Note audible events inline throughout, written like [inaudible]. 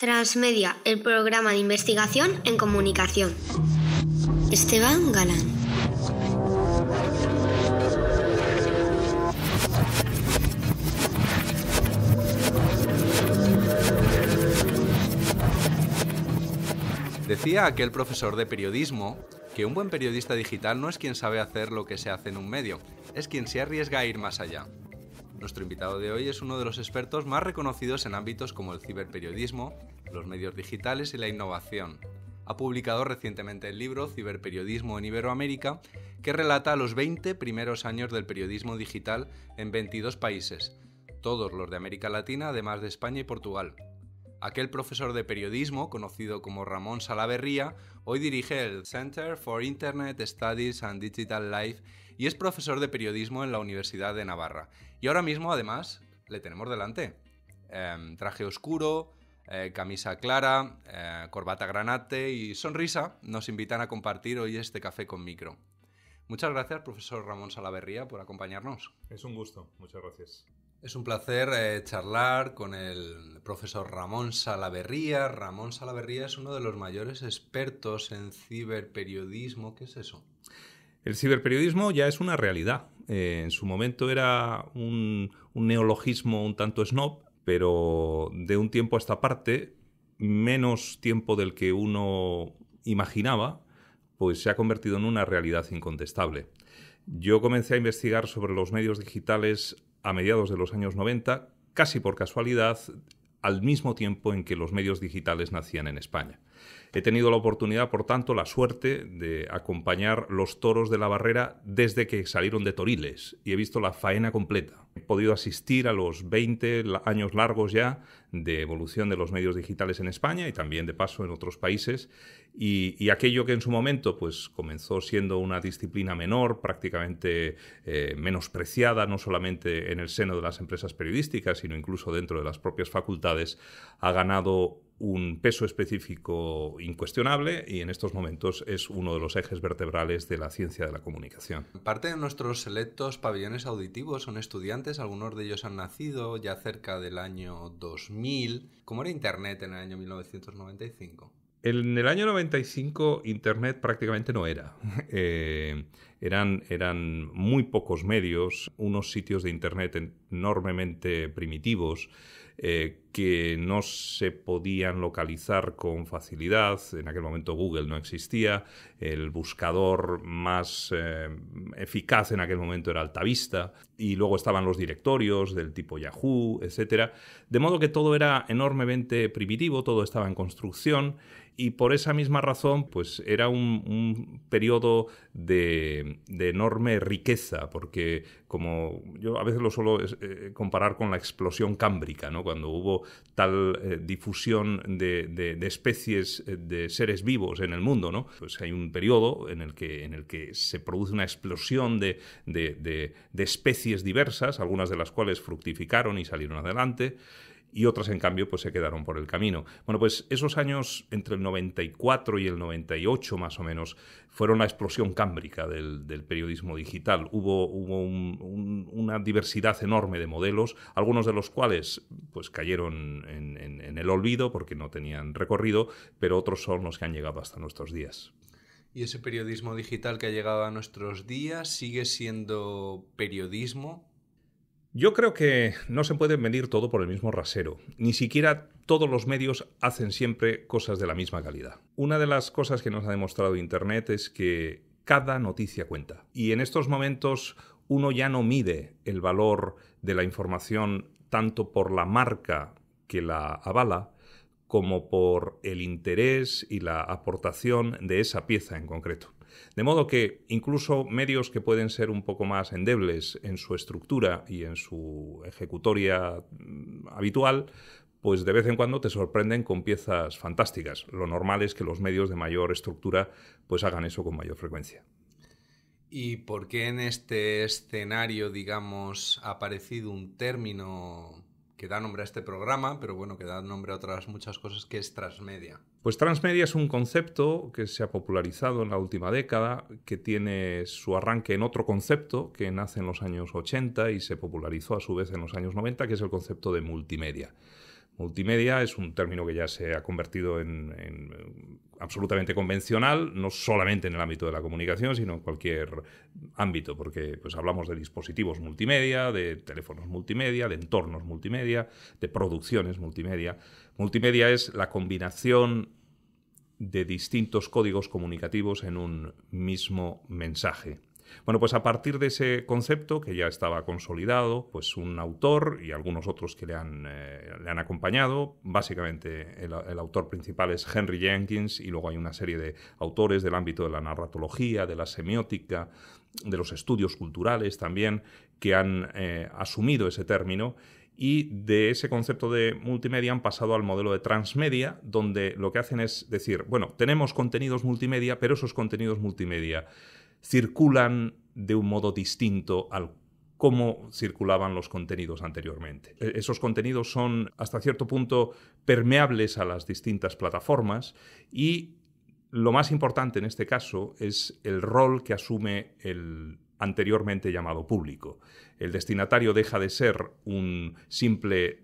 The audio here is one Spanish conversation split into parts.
Transmedia, el programa de investigación en comunicación. Esteban Galán. Decía aquel profesor de periodismo que un buen periodista digital no es quien sabe hacer lo que se hace en un medio, es quien se arriesga a ir más allá. Nuestro invitado de hoy es uno de los expertos más reconocidos en ámbitos como el ciberperiodismo, los medios digitales y la innovación. Ha publicado recientemente el libro Ciberperiodismo en Iberoamérica, que relata los 20 primeros años del periodismo digital en 22 países, todos los de América Latina, además de España y Portugal. Aquel profesor de periodismo, conocido como Ramón Salaverría, hoy dirige el Center for Internet Studies and Digital Life y es profesor de periodismo en la Universidad de Navarra. Y ahora mismo, además, le tenemos delante. Em, traje oscuro, eh, camisa clara, eh, corbata granate y sonrisa nos invitan a compartir hoy este café con micro. Muchas gracias, profesor Ramón Salaverría, por acompañarnos. Es un gusto, muchas gracias. Es un placer eh, charlar con el profesor Ramón Salaverría. Ramón Salaverría es uno de los mayores expertos en ciberperiodismo. ¿Qué es eso? El ciberperiodismo ya es una realidad. Eh, en su momento era un, un neologismo un tanto snob, pero de un tiempo a esta parte, menos tiempo del que uno imaginaba, pues se ha convertido en una realidad incontestable. Yo comencé a investigar sobre los medios digitales a mediados de los años 90, casi por casualidad, al mismo tiempo en que los medios digitales nacían en España. He tenido la oportunidad, por tanto, la suerte de acompañar los toros de la barrera desde que salieron de Toriles y he visto la faena completa. He podido asistir a los 20 años largos ya de evolución de los medios digitales en España y también de paso en otros países y, aquello que en su momento pues, comenzó siendo una disciplina menor, prácticamente eh, menospreciada, no solamente en el seno de las empresas periodísticas, sino incluso dentro de las propias facultades, ha ganado un peso específico incuestionable y en estos momentos es uno de los ejes vertebrales de la ciencia de la comunicación. Parte de nuestros selectos pabellones auditivos son estudiantes, algunos de ellos han nacido ya cerca del año 2000. ¿Cómo era Internet en el año 1995? En el año 95 Internet prácticamente no era. [laughs] Eh, eran, eran, muy pocos medios, unos sitios de Internet enormemente primitivos, eh, que no se podían localizar con facilidad. En aquel momento Google no existía. El buscador más eh, eficaz en aquel momento era Altavista. Y luego estaban los directorios del tipo Yahoo, etc. De modo que todo era enormemente primitivo, todo estaba en construcción. Y por esa misma razón, pues era un, periodo de enorme riqueza, porque como yo a veces lo suelo es eh, comparar con la explosión cámbrica, ¿no? cuando hubo tal eh, difusión de, especies eh, de seres vivos en el mundo, ¿no? pues hay un periodo en el que, en el que se produce una explosión de especies diversas, algunas de las cuales fructificaron y salieron adelante, y otras en cambio pues se quedaron por el camino. Bueno, pues esos años entre el 94 y el 98 más o menos fueron la explosión cámbrica del, periodismo digital. Hubo, hubo una diversidad enorme de modelos, algunos de los cuales pues cayeron en el olvido porque no tenían recorrido, pero otros son los que han llegado hasta nuestros días. ¿Y ese periodismo digital que ha llegado a nuestros días sigue siendo periodismo yo creo que no se puede medir todo por el mismo rasero. Ni siquiera todos los medios hacen siempre cosas de la misma calidad. Una de las cosas que nos ha demostrado Internet es que cada noticia cuenta. Y en estos momentos uno ya no mide el valor de la información tanto por la marca que la avala como por el interés y la aportación de esa pieza en concreto. De modo que incluso medios que pueden ser un poco más endebles en su estructura y en su ejecutoria mm, habitual, pues de vez en cuando te sorprenden con piezas fantásticas. Lo normal es que los medios de mayor estructura pues hagan eso con mayor frecuencia. ¿Y por qué en este escenario, digamos, ha aparecido un término que da nombre a este programa, pero bueno, que da nombre a otras muchas cosas, que es transmedia. Pues transmedia es un concepto que se ha popularizado en la última década, que tiene su arranque en otro concepto que nace en los años 80 y se popularizó a su vez en los años 90, que es el concepto de multimedia. Multimedia es un término que ya se ha convertido en, en absolutamente convencional, no solamente en el ámbito de la comunicación, sino en cualquier ámbito, porque pues, hablamos de dispositivos multimedia, de teléfonos multimedia, de entornos multimedia, de producciones multimedia. Multimedia es la combinación de distintos códigos comunicativos en un mismo mensaje. Bueno, pues a partir de ese concepto, que ya estaba consolidado, pues un autor y algunos otros que le han, eh, acompañado, básicamente el, autor principal es Henry Jenkins y luego hay una serie de autores del ámbito de la narratología, de la semiótica, de los estudios culturales también, que han eh, asumido ese término. Y de ese concepto de multimedia han pasado al modelo de transmedia, donde lo que hacen es decir, bueno, tenemos contenidos multimedia, pero esos contenidos multimedia circulan de un modo distinto al cómo circulaban los contenidos anteriormente. E-, esos contenidos son hasta cierto punto permeables a las distintas plataformas y lo más importante en este caso es el rol que asume el anteriormente llamado público. El destinatario deja de ser un simple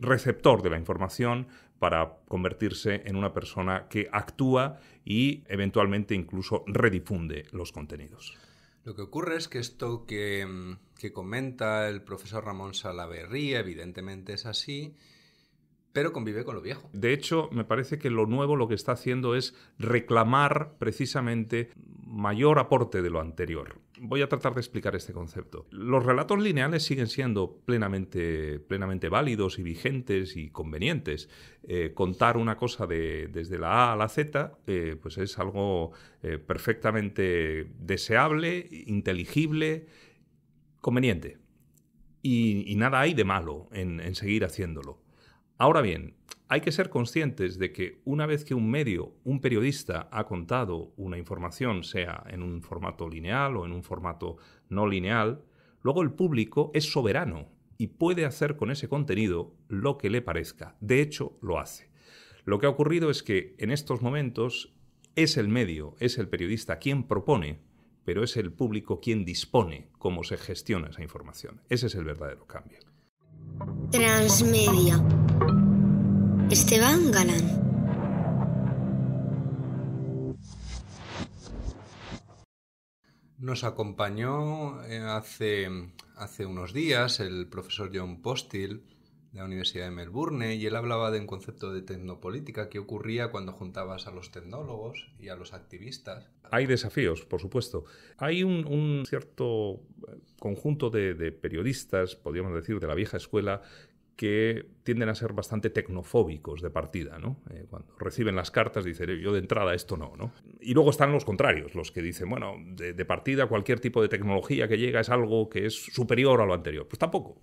receptor de la información para convertirse en una persona que actúa y eventualmente incluso redifunde los contenidos. Lo que ocurre es que esto que, mm, que comenta el profesor Ramón Salaverría, evidentemente es así, pero convive con lo viejo. De hecho, me parece que lo nuevo lo que está haciendo es reclamar precisamente mayor aporte de lo anterior. Voy a tratar de explicar este concepto. Los relatos lineales siguen siendo plenamente, plenamente válidos y vigentes y convenientes. Eh, contar una cosa desde la A a la Z eh, pues es algo eh, perfectamente deseable, inteligible, conveniente. Y, nada hay de malo en seguir haciéndolo. Ahora bien, hay que ser conscientes de que una vez que un medio, un periodista, ha contado una información, sea en un formato lineal o en un formato no lineal, luego el público es soberano y puede hacer con ese contenido lo que le parezca. De hecho, lo hace. Lo que ha ocurrido es que en estos momentos es el medio, es el periodista quien propone, pero es el público quien dispone cómo se gestiona esa información. Ese es el verdadero cambio. Transmedia. Esteban Galán. Nos acompañó eh, hace, hace unos días el profesor John Postil de la Universidad de Melbourne y él hablaba de un concepto de tecnopolítica que ocurría cuando juntabas a los tecnólogos y a los activistas. Hay desafíos, por supuesto. Hay un, cierto conjunto de, de periodistas, podríamos decir, de la vieja escuela, que tienden a ser bastante tecnofóbicos de partida, ¿no? Eh, cuando reciben las cartas dicen, yo de entrada esto no, ¿no? Y luego están los contrarios, los que dicen, bueno, de, de partida cualquier tipo de tecnología que llega es algo que es superior a lo anterior. Pues tampoco,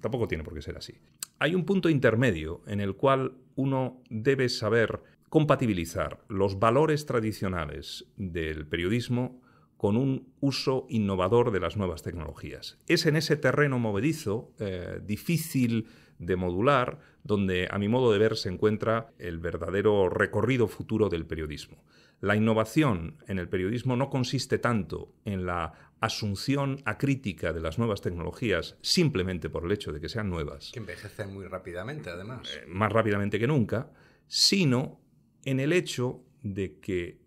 tampoco tiene por qué ser así. Hay un punto intermedio en el cual uno debe saber compatibilizar los valores tradicionales del periodismo con un uso innovador de las nuevas tecnologías. Es en ese terreno movedizo, eh, difícil de modular, donde a mi modo de ver se encuentra el verdadero recorrido futuro del periodismo. La innovación en el periodismo no consiste tanto en la asunción acrítica de las nuevas tecnologías simplemente por el hecho de que sean nuevas. Que envejecen muy rápidamente, además. Eh, más rápidamente que nunca, sino en el hecho de que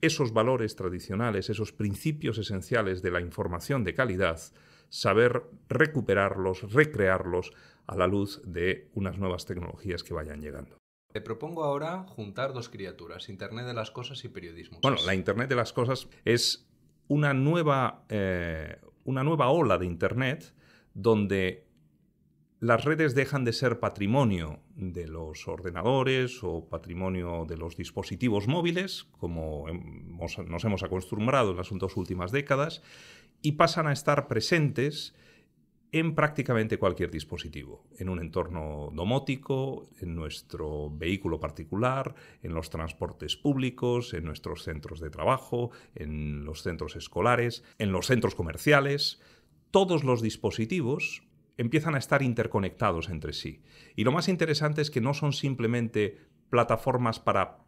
esos valores tradicionales, esos principios esenciales de la información de calidad, saber recuperarlos, recrearlos a la luz de unas nuevas tecnologías que vayan llegando. Te propongo ahora juntar dos criaturas, Internet de las Cosas y periodismo. Bueno, la Internet de las Cosas es una nueva, eh, una nueva ola de Internet donde las redes dejan de ser patrimonio de los ordenadores o patrimonio de los dispositivos móviles, como nos hemos acostumbrado en las dos últimas décadas, y pasan a estar presentes en prácticamente cualquier dispositivo, en un entorno domótico, en nuestro vehículo particular, en los transportes públicos, en nuestros centros de trabajo, en los centros escolares, en los centros comerciales. Todos los dispositivos empiezan a estar interconectados entre sí. Y lo más interesante es que no son simplemente plataformas para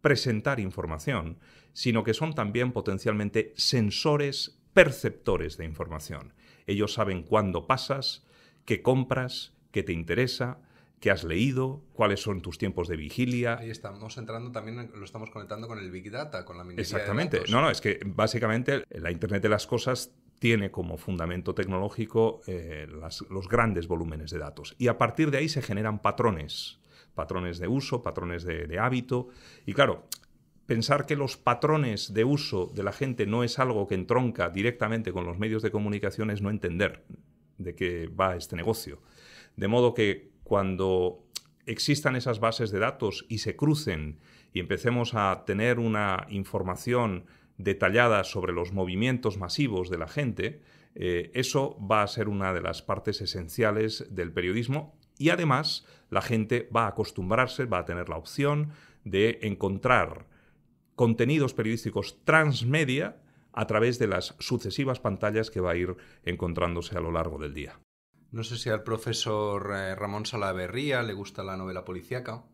presentar información, sino que son también potencialmente sensores perceptores de información. Ellos saben cuándo pasas, qué compras, qué te interesa, qué has leído, cuáles son tus tiempos de vigilia. Ahí estamos entrando también, lo estamos conectando con el Big Data, con la minería. Exactamente. No, no, es que básicamente la Internet de las Cosas tiene como fundamento tecnológico eh, los grandes volúmenes de datos. Y a partir de ahí se generan patrones, patrones de uso, patrones de, de hábito. Y claro, pensar que los patrones de uso de la gente no es algo que entronca directamente con los medios de comunicación es no entender de qué va este negocio. De modo que cuando existan esas bases de datos y se crucen y empecemos a tener una información detallada sobre los movimientos masivos de la gente, eh, eso va a ser una de las partes esenciales del periodismo y además la gente va a acostumbrarse, va a tener la opción de encontrar contenidos periodísticos transmedia a través de las sucesivas pantallas que va a ir encontrándose a lo largo del día. No sé si al profesor eh, Ramón Salaverría le gusta la novela policíaca.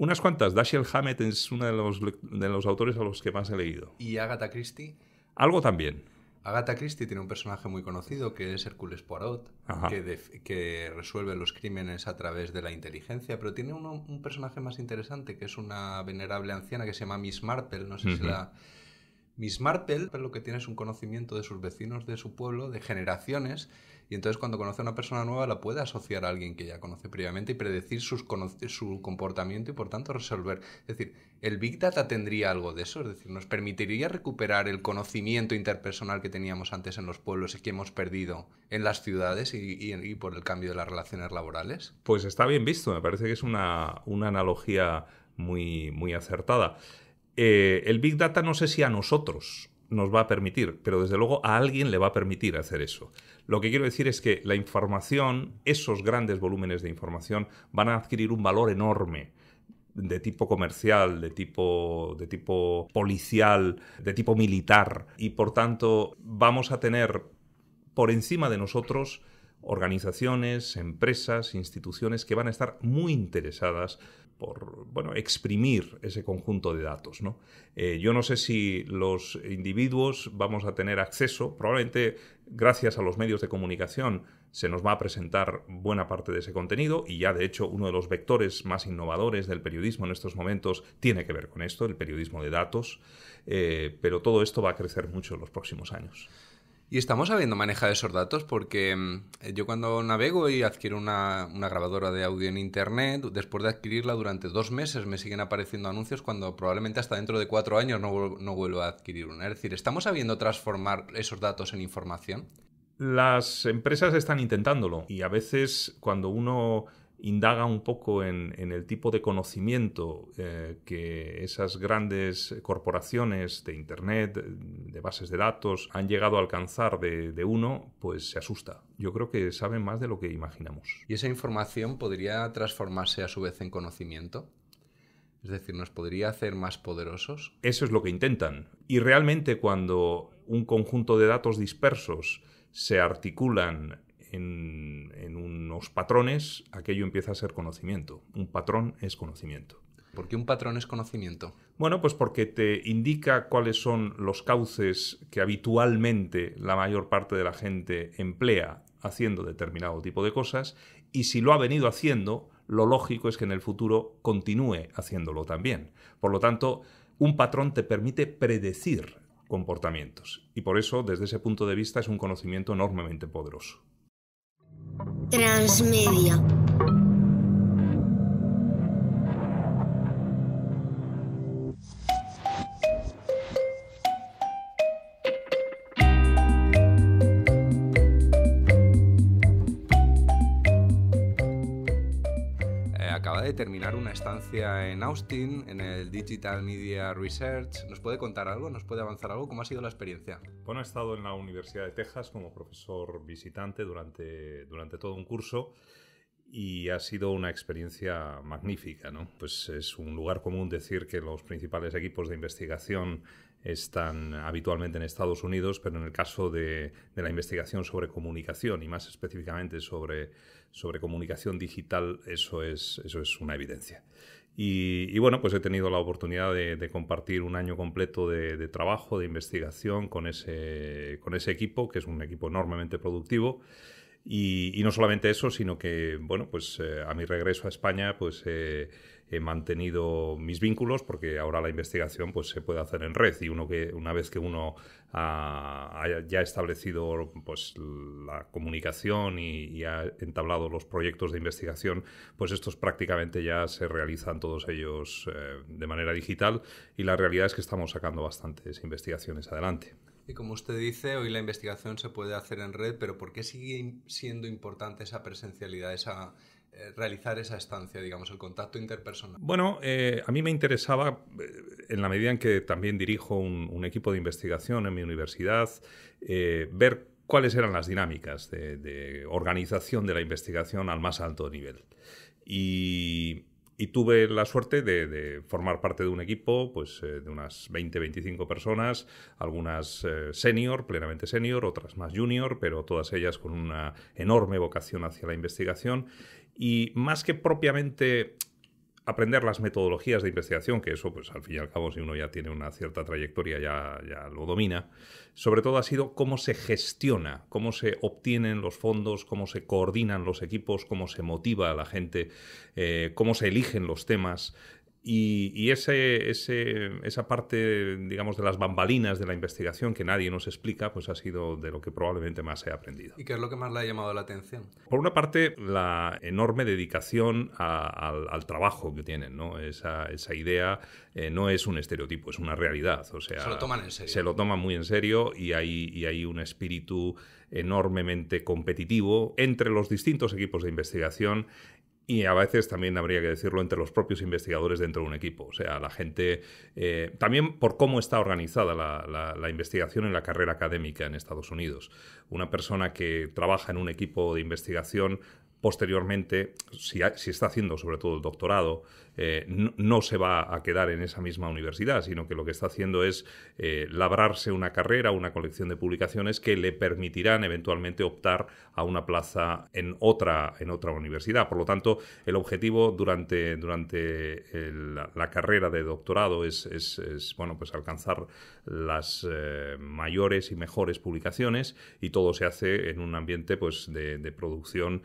Unas cuantas. Dashiell Hammett es uno de los, autores a los que más he leído. ¿Y Agatha Christie? Algo también. Agatha Christie tiene un personaje muy conocido que es Hércules Poirot, que, que, resuelve los crímenes a través de la inteligencia, pero tiene un personaje más interesante que es una venerable anciana que se llama Miss Marple, no sé si la... Miss Marple lo que tiene es un conocimiento de sus vecinos de su pueblo, de generaciones, y entonces cuando conoce a una persona nueva la puede asociar a alguien que ya conoce previamente y predecir su comportamiento y por tanto resolver. Es decir, el Big Data tendría algo de eso, es decir, nos permitiría recuperar el conocimiento interpersonal que teníamos antes en los pueblos y que hemos perdido en las ciudades y, por el cambio de las relaciones laborales. Pues está bien visto, me parece que es una, analogía muy, muy acertada. Eh, el Big Data no sé si a nosotros nos va a permitir, pero desde luego a alguien le va a permitir hacer eso. Lo que quiero decir es que la información, esos grandes volúmenes de información, van a adquirir un valor enorme de tipo comercial, de tipo, de tipo policial, de tipo militar, y por tanto vamos a tener por encima de nosotros organizaciones, empresas, instituciones que van a estar muy interesadas por bueno, exprimir ese conjunto de datos. Eh, yo no sé si los individuos vamos a tener acceso, probablemente gracias a los medios de comunicación se nos va a presentar buena parte de ese contenido y ya de hecho uno de los vectores más innovadores del periodismo en estos momentos tiene que ver con esto, el periodismo de datos, eh, pero todo esto va a crecer mucho en los próximos años. Y estamos sabiendo manejar esos datos porque mm, eh, yo cuando navego y adquiero una, grabadora de audio en internet, después de adquirirla durante dos meses me siguen apareciendo anuncios cuando probablemente hasta dentro de cuatro años no, no vuelvo a adquirir una. Es decir, ¿estamos sabiendo transformar esos datos en información? Las empresas están intentándolo y a veces cuando uno indaga un poco en, el tipo de conocimiento eh, que esas grandes corporaciones de Internet, de bases de datos, han llegado a alcanzar de uno, pues se asusta. Yo creo que saben más de lo que imaginamos. ¿Y esa información podría transformarse a su vez en conocimiento? Es decir, ¿nos podría hacer más poderosos? Eso es lo que intentan. Y realmente cuando un conjunto de datos dispersos se articulan en, patrones, aquello empieza a ser conocimiento. Un patrón es conocimiento. ¿Por qué un patrón es conocimiento? Bueno, pues porque te indica cuáles son los cauces que habitualmente la mayor parte de la gente emplea haciendo determinado tipo de cosas y si lo ha venido haciendo, lo lógico es que en el futuro continúe haciéndolo también. Por lo tanto, un patrón te permite predecir comportamientos y por eso desde ese punto de vista es un conocimiento enormemente poderoso. Transmedia. acaba de terminar una estancia en Austin, en el Digital Media Research. ¿Nos puede contar algo? ¿Nos puede avanzar algo? ¿Cómo ha sido la experiencia? Bueno, he estado en la Universidad de Texas como profesor visitante durante, durante todo un curso y ha sido una experiencia magnífica, Pues es un lugar común decir que los principales equipos de investigación están habitualmente en Estados Unidos, pero en el caso de, de la investigación sobre comunicación y más específicamente sobre, sobre comunicación digital, eso es, eso es una evidencia. Y, bueno, pues he tenido la oportunidad de, compartir un año completo de, trabajo, de investigación con ese, con ese equipo, que es un equipo enormemente productivo. Y, no solamente eso, sino que, bueno, pues eh, a mi regreso a España, pues... Eh, he mantenido mis vínculos porque ahora la investigación pues, se puede hacer en red y uno que, una vez que uno haya establecido pues, la comunicación y, ha entablado los proyectos de investigación, pues estos prácticamente ya se realizan todos ellos eh, de manera digital y la realidad es que estamos sacando bastantes investigaciones adelante. Y como usted dice, hoy la investigación se puede hacer en red, pero ¿por qué sigue siendo importante esa presencialidad, esa eh, realizar esa estancia, digamos, el contacto interpersonal? Bueno, eh, a mí me interesaba, eh, en la medida en que también dirijo un, equipo de investigación en mi universidad, ver cuáles eran las dinámicas de, de organización de la investigación al más alto nivel. Y y tuve la suerte de, formar parte de un equipo pues, eh, de unas 20-25 personas, algunas eh, senior, plenamente senior, otras más junior, pero todas ellas con una enorme vocación hacia la investigación. Y más que propiamente aprender las metodologías de investigación, que eso, pues al fin y al cabo, si uno ya tiene una cierta trayectoria, ya, ya lo domina. Sobre todo ha sido cómo se gestiona, cómo se obtienen los fondos, cómo se coordinan los equipos, cómo se motiva a la gente, eh, cómo se eligen los temas, y, ese, esa parte, digamos, de las bambalinas de la investigación que nadie nos explica, pues ha sido de lo que probablemente más he aprendido. ¿Y qué es lo que más le ha llamado la atención? Por una parte, la enorme dedicación al, trabajo que tienen, ¿no? Esa, idea eh, no es un estereotipo, es una realidad. O sea, se lo toman en serio. Se lo toman muy en serio y hay, y hay un espíritu enormemente competitivo entre los distintos equipos de investigación y a veces también habría que decirlo entre los propios investigadores dentro de un equipo. O sea, la gente, eh, también por cómo está organizada la, la, investigación en la carrera académica en Estados Unidos. Una persona que trabaja en un equipo de investigación posteriormente, si, está haciendo sobre todo el doctorado, eh, no, se va a quedar en esa misma universidad, sino que lo que está haciendo es eh, labrarse una carrera, una colección de publicaciones que le permitirán eventualmente optar a una plaza en otra, en otra universidad. Por lo tanto, el objetivo durante, eh, la, carrera de doctorado es, bueno, pues alcanzar las mayores y mejores publicaciones y todo se hace en un ambiente pues, de producción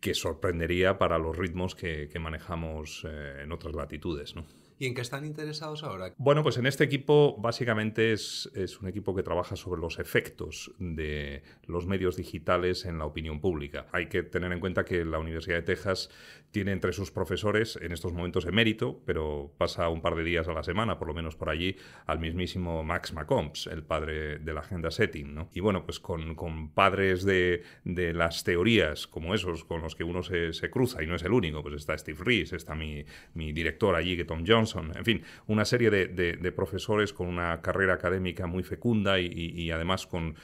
que sorprendería para los ritmos que, manejamos eh, en otras latitudes, ¿no? ¿Y en qué están interesados ahora? Bueno, pues en este equipo básicamente es, es un equipo que trabaja sobre los efectos de los medios digitales en la opinión pública. Hay que tener en cuenta que la Universidad de Texas tiene entre sus profesores, en estos momentos emérito, pero pasa un par de días a la semana, por lo menos por allí, al mismísimo Max McCombs, el padre de la agenda setting. Y bueno, pues con, padres de, las teorías como esos con los que uno se, cruza, y no es el único, pues está Steve Rees, está mi, mi director allí, que Tom Jones, en fin, una serie de, profesores con una carrera académica muy fecunda y, además con,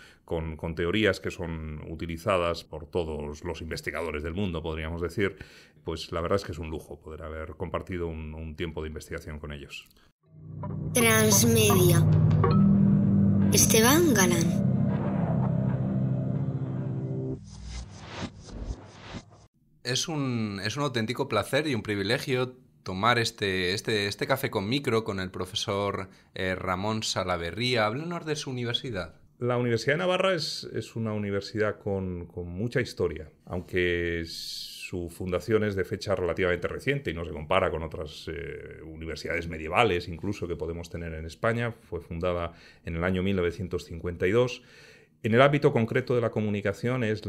teorías que son utilizadas por todos los investigadores del mundo, podríamos decir, pues la verdad es que es un lujo poder haber compartido un, tiempo de investigación con ellos. Transmedia. Esteban Galán. Es un, es un, auténtico placer y un privilegio tomar este, este, este café con micro con el profesor eh, Ramón Salaverría. Háblenos de su universidad. La Universidad de Navarra es, una universidad con, mucha historia, aunque su fundación es de fecha relativamente reciente y no se compara con otras eh, universidades medievales incluso que podemos tener en España. Fue fundada en el año 1952 en el ámbito concreto de la comunicación es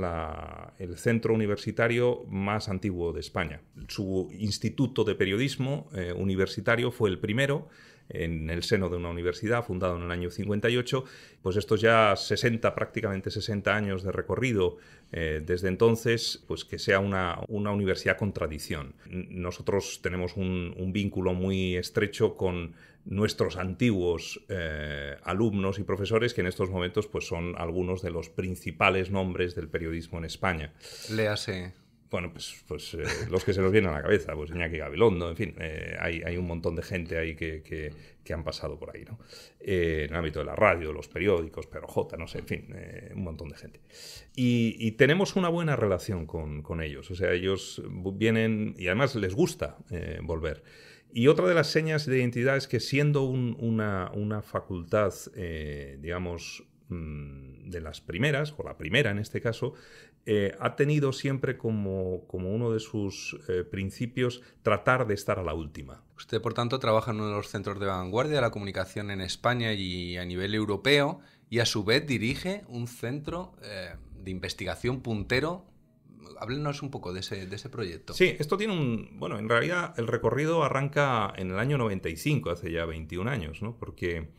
el centro universitario más antiguo de España. Su instituto de periodismo eh, universitario fue el primero en el seno de una universidad, fundada en el año 58, pues estos ya 60, prácticamente 60 años de recorrido eh, desde entonces, pues que sea una, universidad con tradición. Nosotros tenemos un, vínculo muy estrecho con nuestros antiguos eh, alumnos y profesores, que en estos momentos pues, son algunos de los principales nombres del periodismo en España. Léase bueno, pues, pues eh, los que se nos vienen a la cabeza, pues Iñaki Gabilondo, en fin, eh, hay, hay, un montón de gente ahí que, que, han pasado por ahí, ¿no? Eh, en el ámbito de la radio, los periódicos, Pero J, no sé, en fin, un montón de gente. Y, tenemos una buena relación con, con, ellos, o sea, ellos vienen y además les gusta volver. Y otra de las señas de identidad es que siendo una, una, facultad, digamos, mm, de las primeras, o la primera en este caso, eh, ha tenido siempre como, como uno de sus eh, principios tratar de estar a la última. Usted, por tanto, trabaja en uno de los centros de vanguardia de la comunicación en España y a nivel europeo, y a su vez dirige un centro eh, de investigación puntero. Háblenos un poco de ese, de ese proyecto. Sí, esto tiene un... Bueno, en realidad el recorrido arranca en el año 95, hace ya 21 años, ¿no? Porque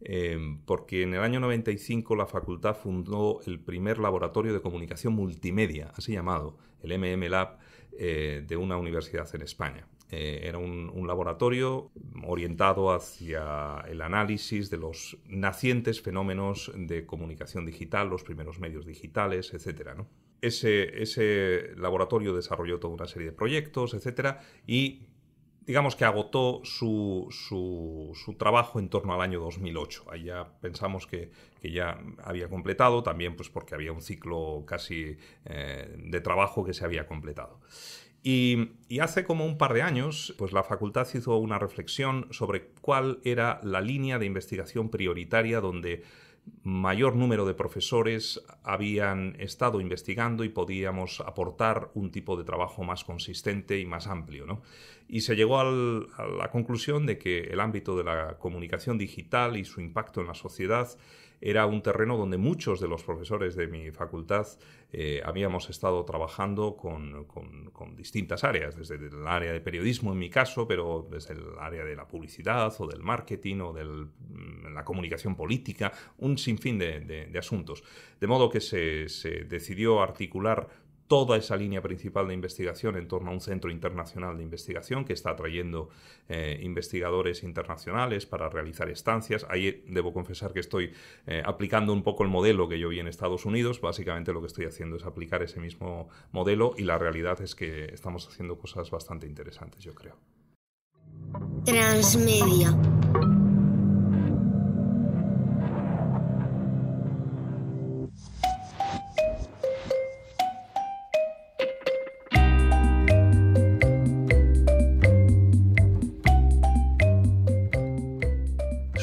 Em, porque en el año 95 la facultad fundó el primer laboratorio de comunicación multimedia, así llamado, el MM Lab, eh, de una universidad en España. Eh, era un, laboratorio orientado hacia el análisis de los nacientes fenómenos de comunicación digital, los primeros medios digitales, etc. Ese, ese laboratorio desarrolló toda una serie de proyectos, etc. Y digamos que agotó su, trabajo en torno al año 2008. Ahí ya pensamos que, ya había completado, también pues porque había un ciclo casi eh, de trabajo que se había completado. Y, y, hace como un par de años, pues la facultad hizo una reflexión sobre cuál era la línea de investigación prioritaria donde mayor número de profesores habían estado investigando y podíamos aportar un tipo de trabajo más consistente y más amplio. Y se llegó a la conclusión de que el ámbito de la comunicación digital y su impacto en la sociedad era un terreno donde muchos de los profesores de mi facultad eh, habíamos estado trabajando con, distintas áreas, desde el área de periodismo en mi caso, pero desde el área de la publicidad o del marketing o de mm, la comunicación política, un sinfín de, asuntos. De modo que se, se decidió articular toda esa línea principal de investigación en torno a un centro internacional de investigación que está atrayendo eh, investigadores internacionales para realizar estancias. Ahí debo confesar que estoy eh, aplicando un poco el modelo que yo vi en Estados Unidos. Básicamente lo que estoy haciendo es aplicar ese mismo modelo y la realidad es que estamos haciendo cosas bastante interesantes, yo creo. Transmedia.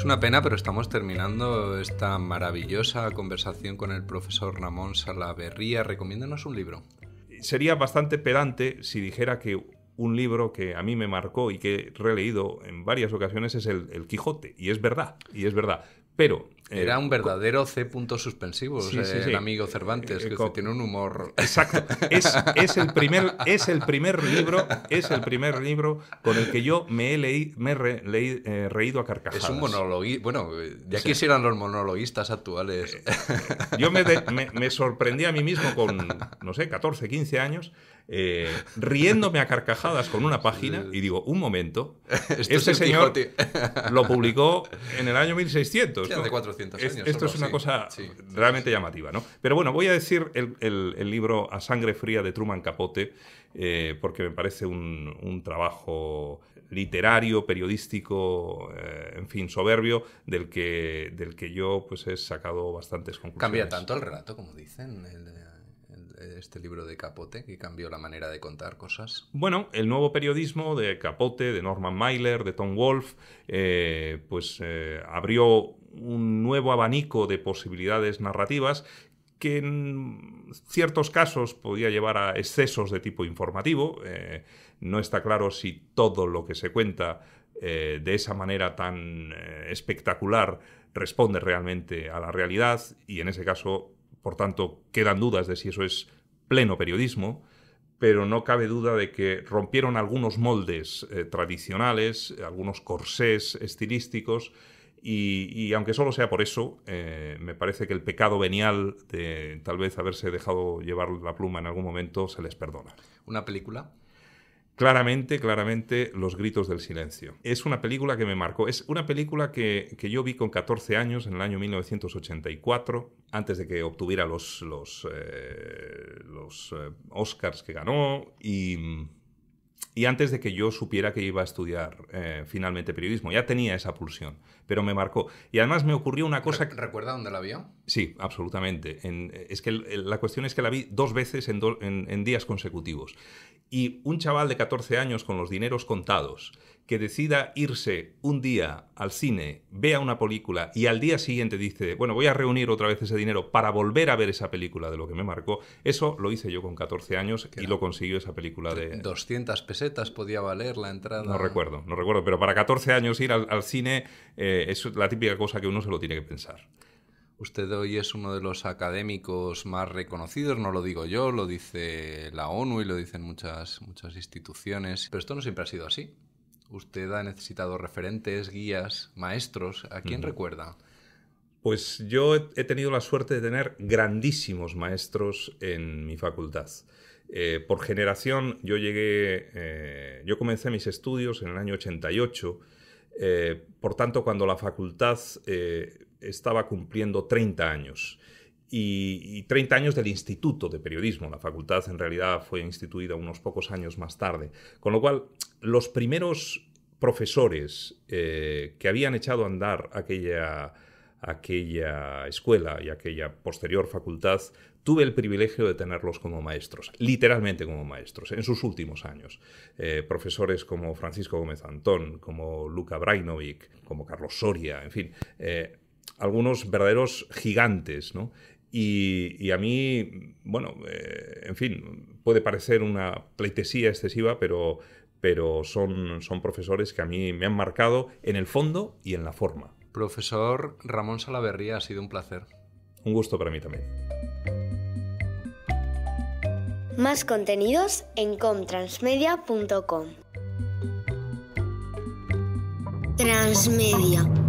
una pena, pero estamos terminando esta maravillosa conversación con el profesor Ramón Salaverría. Recomiéndanos un libro. Sería bastante pedante si dijera que un libro que a mí me marcó y que he releído en varias ocasiones es El, el Quijote. Y es verdad, y es verdad. Pero eh, Era un verdadero C suspensivo, el amigo Cervantes, eh, eh, que tiene un humor. Exacto. Es, el primer, es el primer libro, es el primer libro con el que yo me he, leí, me reído a carcajadas. Es un monologuista. Bueno, de aquí serán los monologuistas actuales. Yo me, me sorprendí a mí mismo con, no sé, 14, 15 años, eh, riéndome a carcajadas con una página y digo, un momento, este señor lo publicó en el año 1600. Sí, 400 años. esto es una cosa realmente llamativa, ¿no? Pero bueno, voy a decir el, el, libro A sangre fría de Truman Capote, eh, porque me parece un, trabajo literario, periodístico, eh, en fin, soberbio, del que, del que yo pues he sacado bastantes conclusiones. Cambia tanto el relato, como dicen. El, este libro de Capote que cambió la manera de contar cosas? Bueno, el nuevo periodismo de Capote, de Norman Mailer, de Tom Wolfe, eh, pues eh, abrió un nuevo abanico de posibilidades narrativas que en ciertos casos podía llevar a excesos de tipo informativo. Eh, no está claro si todo lo que se cuenta de esa manera tan espectacular responde realmente a la realidad y en ese caso por tanto, quedan dudas de si eso es pleno periodismo, pero no cabe duda de que rompieron algunos moldes eh, tradicionales, algunos corsés estilísticos, y, aunque solo sea por eso, eh, me parece que el pecado venial de tal vez haberse dejado llevar la pluma en algún momento se les perdona. ¿Una película? claramente, claramente los gritos del silencio. Es una película que me marcó, es una película que, yo vi con 14 años en el año 1984, antes de que obtuviera los, los, eh, los eh, Oscars que ganó y, y, antes de que yo supiera que iba a estudiar eh, finalmente periodismo. Ya tenía esa pulsión, pero me marcó. Y además me ocurrió una cosa... Que... ¿Recuerda dónde la vio? Sí, absolutamente. es que la cuestión es que la vi dos veces en días consecutivos. Y un chaval de 14 años con los dineros contados, que decida irse un día al cine, vea una película y al día siguiente dice, bueno, voy a reunir otra vez ese dinero para volver a ver esa película de lo que me marcó, eso lo hice yo con 14 años y lo consiguió esa película de... 200 pesetas podía valer la entrada. No recuerdo, no recuerdo, pero para 14 años ir al, cine eh, es la típica cosa que uno se lo tiene que pensar. Usted hoy es uno de los académicos más reconocidos, no lo digo yo, lo dice la ONU y lo dicen muchas, muchas instituciones, pero esto no siempre ha sido así. Usted ha necesitado referentes, guías, maestros. ¿A quién recuerda? Pues yo he tenido la suerte de tener grandísimos maestros en mi facultad. Eh, por generación, yo llegué, eh, yo comencé mis estudios en el año 88. Eh, por tanto, cuando la facultad estaba cumpliendo 30 años y, 30 años del Instituto de Periodismo. La facultad en realidad fue instituida unos pocos años más tarde. Con lo cual, los primeros profesores eh, que habían echado a andar aquella, aquella escuela y aquella posterior facultad, tuve el privilegio de tenerlos como maestros, literalmente como maestros, en sus últimos años. Eh, profesores como Francisco Gómez Antón, como Luca Brainovic, como Carlos Soria, en fin, eh, algunos verdaderos gigantes, ¿no? Y, a mí, bueno, eh, en fin, puede parecer una pleitesía excesiva, pero, son, son profesores que a mí me han marcado en el fondo y en la forma. Profesor Ramón Salaverría, ha sido un placer. Un gusto para mí también. Más contenidos en comtransmedia.com. Transmedia.